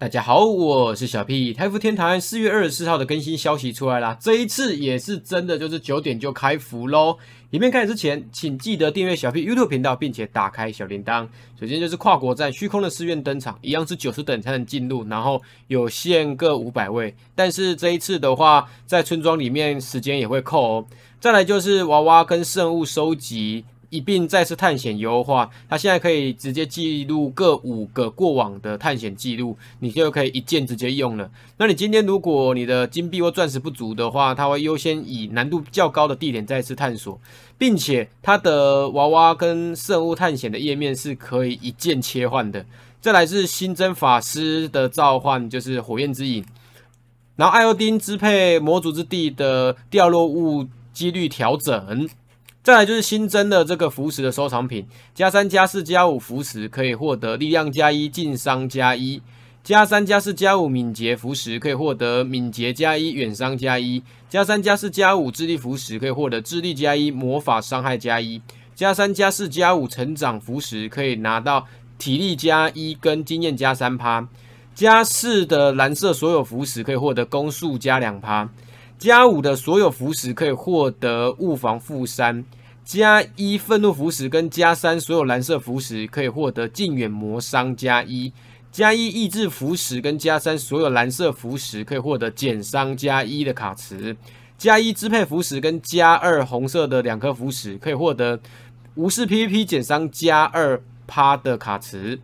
大家好，我是小 P。台服天台四月二十四号的更新消息出来了，这一次也是真的，就是九点就开服喽。影片开始之前，请记得订阅小 P YouTube 频道，并且打开小铃铛。首先就是跨国站虚空的寺院登场，一样是九十等才能进入，然后有限各五百位。但是这一次的话，在村庄里面时间也会扣哦。再来就是娃娃跟圣物收集。一并再次探险优化，它现在可以直接记录各五个过往的探险记录，你就可以一键直接用了。那你今天如果你的金币或钻石不足的话，它会优先以难度较高的地点再次探索，并且它的娃娃跟圣物探险的页面是可以一键切换的。再来是新增法师的召唤，就是火焰之影，然后艾欧丁支配魔族之地的掉落物几率调整。再来就是新增的这个符石的收藏品，加三加四加五符石可以获得力量加一，近伤加一；加三加四加五敏捷符石可以获得敏捷加一，远伤加一；加三加四加五智力符石可以获得智力加一，魔法伤害加一；加三加四加五成长符石可以拿到体力加一跟经验加三趴；加四的蓝色所有符石可以获得攻速加两趴。加五的所有符石可以获得物防负三，加一愤怒符石跟加三所有蓝色符石可以获得近远魔伤加一，加一意志符石跟加三所有蓝色符石可以获得减伤加一的卡池，加一支配符石跟加二红色的两颗符石可以获得无视 PVP 减伤加二趴的卡池。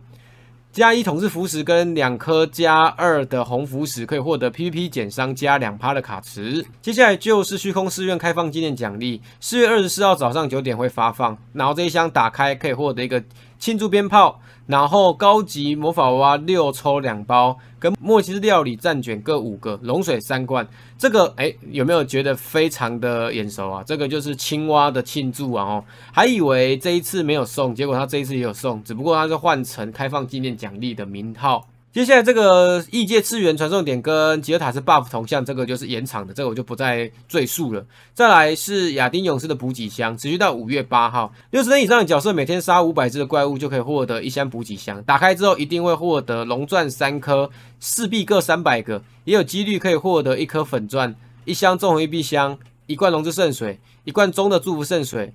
加一桶是符石，跟两颗加二的红符石可以获得 PP 减伤加两趴的卡池。接下来就是虚空寺院开放纪念奖励，四月二十四号早上九点会发放。然后这一箱打开可以获得一个。庆祝鞭炮，然后高级魔法蛙六抽两包，跟莫西斯料理卷卷各五个，龙水三罐。这个哎，有没有觉得非常的眼熟啊？这个就是青蛙的庆祝啊！哦，还以为这一次没有送，结果他这一次也有送，只不过他是换成开放纪念奖励的名号。接下来这个异界次元传送点跟吉尔塔斯 buff 同向，这个就是延长的，这个我就不再赘述了。再来是亚丁勇士的补给箱，持续到五月八号，六十层以上的角色每天杀五百只的怪物就可以获得一箱补给箱，打开之后一定会获得龙钻三颗，四币各三百个，也有几率可以获得一颗粉钻，一箱纵横一币箱，一罐龙之圣水，一罐中的祝福圣水，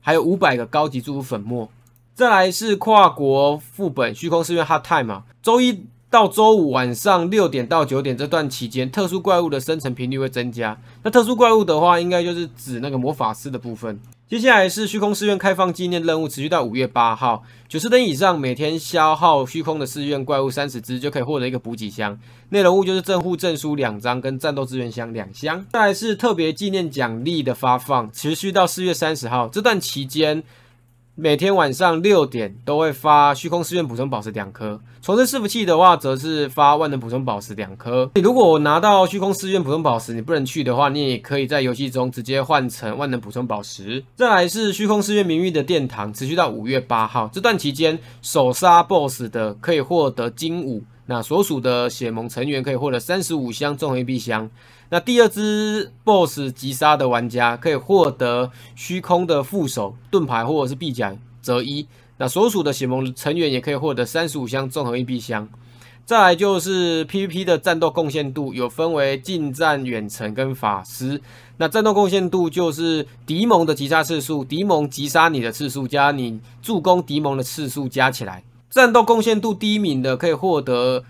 还有五百个高级祝福粉末。再来是跨国副本虚空寺院 hard time 嘛，周一。到周五晚上六点到九点这段期间，特殊怪物的生成频率会增加。那特殊怪物的话，应该就是指那个魔法师的部分。接下来是虚空寺院开放纪念任务，持续到五月八号，九十等以上每天消耗虚空的寺院怪物三十只，就可以获得一个补给箱，内容物就是正户证书两张跟战斗资源箱两箱。再是特别纪念奖励的发放，持续到四月三十号这段期间。每天晚上六点都会发虚空寺院补充宝石两颗，重生伺服器的话则是发万能补充宝石两颗。如果我拿到虚空寺院补充宝石，你不能去的话，你也可以在游戏中直接换成万能补充宝石。再来是虚空寺院名誉的殿堂，持续到五月八号，这段期间首杀 BOSS 的可以获得精武。那所属的血盟成员可以获得三十五箱纵横硬币箱。那第二只 BOSS 击杀的玩家可以获得虚空的副手盾牌或者是臂甲择一。那所属的血盟成员也可以获得三十五箱综合硬币箱。再来就是 PVP 的战斗贡献度有分为近战、远程跟法师。那战斗贡献度就是敌盟的击杀次数、敌盟击杀你的次数加你助攻敌盟的次数加起来。战斗贡献度第一名的可以获得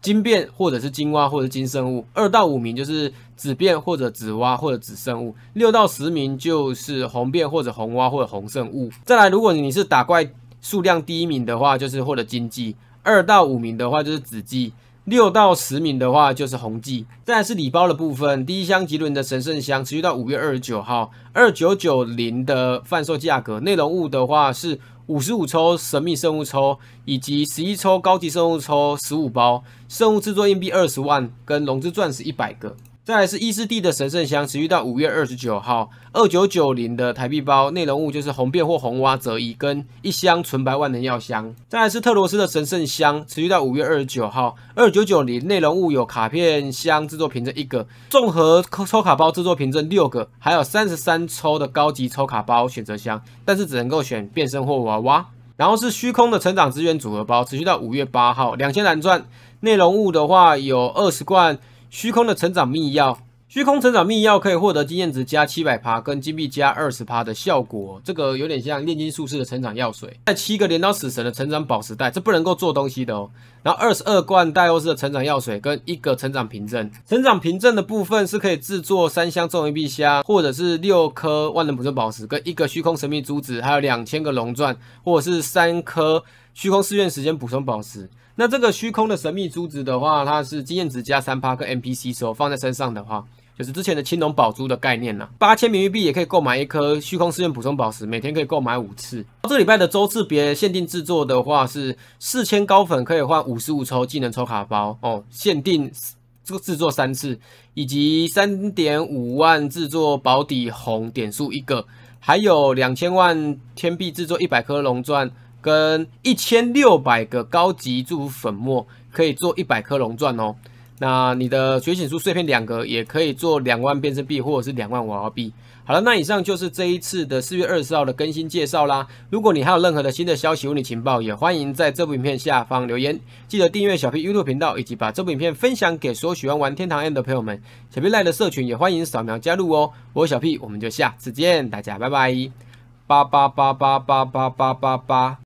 金变或者是金蛙或者金生物，二到五名就是紫变或者紫蛙或者紫生物，六到十名就是红变或者红蛙或者红圣物。再来，如果你是打怪数量第一名的话，就是获得金鸡，二到五名的话就是紫鸡。六到十名的话就是红记，再是礼包的部分，第一箱吉伦的神圣箱持续到五月二十九号，二九九零的贩售价格，内容物的话是五十五抽神秘生物抽，以及十一抽高级生物抽，十五包生物制作硬币二十万，跟龙之钻石一百个。再来是伊斯蒂的神圣箱，持续到五月二十九号，二九九零的台币包，内容物就是红变或红蛙折一跟一箱纯白万能药箱。再来是特罗斯的神圣箱，持续到五月二十九号，二九九零，内容物有卡片箱制作凭证一个，综合抽卡包制作凭证六个，还有三十三抽的高级抽卡包选择箱，但是只能够选变身或娃娃。然后是虚空的成长资源组合包，持续到五月八号，两千蓝钻，内容物的话有二十罐。虚空的成长秘钥，虚空成长秘钥可以获得经验值加七百趴跟金币加二十趴的效果，这个有点像炼金术士的成长药水。在七个镰刀死神的成长宝石袋，这不能够做东西的哦。然后二十二罐戴欧斯的成长药水跟一个成长凭证，成长凭证的部分是可以制作三箱重银币箱，或者是六颗万能补正宝石跟一个虚空神秘珠子，还有两千个龙钻，或者是三颗。虚空寺院时间补充宝石，那这个虚空的神秘珠子的话，它是经验值加三趴跟 n p 时候放在身上的话，就是之前的青龙宝珠的概念了。八千名币也可以购买一颗虚空寺院补充宝石，每天可以购买五次。这礼拜的周次别限定制作的话是四千高粉可以换五十五抽技能抽卡包哦，限定制制作三次，以及三点五万制作保底红点数一个，还有两千万天币制作一百颗龙钻。跟一千六百个高级祝福粉末可以做一百颗龙钻哦。那你的觉醒书碎片两个也可以做两万变身币或者是两万娃娃币。好了，那以上就是这一次的四月二十号的更新介绍啦。如果你还有任何的新的消息、物理情报，也欢迎在这部影片下方留言。记得订阅小 P YouTube 频道，以及把这部影片分享给所有喜欢玩天堂 M 的朋友们。小 P 赖的社群也欢迎扫描加入哦。我是小 P，我们就下次见，大家拜拜，八八八八八八八八八。